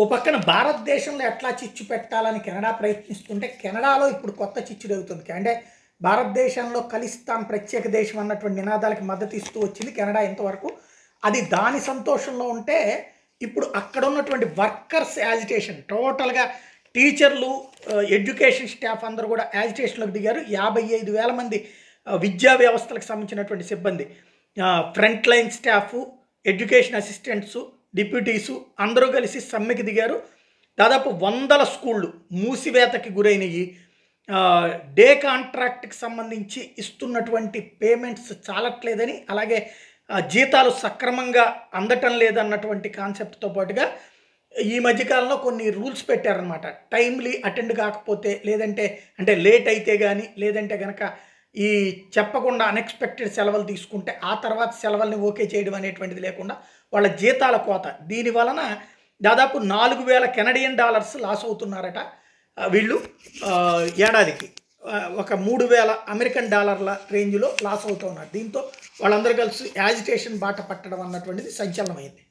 ఓ పక్కన భారతదేశంలో ఎట్లా చిచ్చు పెట్టాలని కెనడా ప్రయత్నిస్తుంటే కెనడాలో ఇప్పుడు కొత్త చిచ్చు అవుతుంది అంటే భారతదేశంలో కలిస్తాం ప్రత్యేక దేశం అన్నటువంటి నినాదాలకు మద్దతు ఇస్తూ వచ్చింది కెనడా ఇంతవరకు అది దాని సంతోషంలో ఉంటే ఇప్పుడు అక్కడ ఉన్నటువంటి వర్కర్స్ యాజిటేషన్ టోటల్గా టీచర్లు ఎడ్యుకేషన్ స్టాఫ్ అందరూ కూడా యాజిటేషన్లోకి దిగారు యాభై ఐదు వేల మంది విద్యా వ్యవస్థలకు సంబంధించినటువంటి సిబ్బంది front line staff education assistants deputies అందరూ కలిసి సమ్మెకి దిగారు దాదాపు వందల స్కూళ్ళు మూసివేతకి గురైనవి డే కాంట్రాక్ట్కి సంబంధించి ఇస్తున్నటువంటి పేమెంట్స్ చాలట్లేదని అలాగే జీతాలు సక్రమంగా అందటం లేదన్నటువంటి కాన్సెప్ట్తో పాటుగా ఈ మధ్యకాలంలో కొన్ని రూల్స్ పెట్టారనమాట టైమ్లీ అటెండ్ కాకపోతే లేదంటే అంటే లేట్ అయితే కానీ లేదంటే కనుక ఈ చెప్పకుండా అన్ఎక్స్పెక్టెడ్ సెలవులు తీసుకుంటే ఆ తర్వాత సెలవుల్ని ఓకే చేయడం అనేటువంటిది లేకుండా వాళ్ళ జీతాల కోత దీని వలన దాదాపు నాలుగు వేల కెనడియన్ డాలర్స్ లాస్ అవుతున్నారట వీళ్ళు ఏడాదికి ఒక మూడు వేల అమెరికన్ డాలర్ల రేంజ్లో లాస్ అవుతున్నారు దీంతో వాళ్ళందరూ కలిసి యాజిటేషన్ బాట పట్టడం అన్నటువంటిది సంచలనమైంది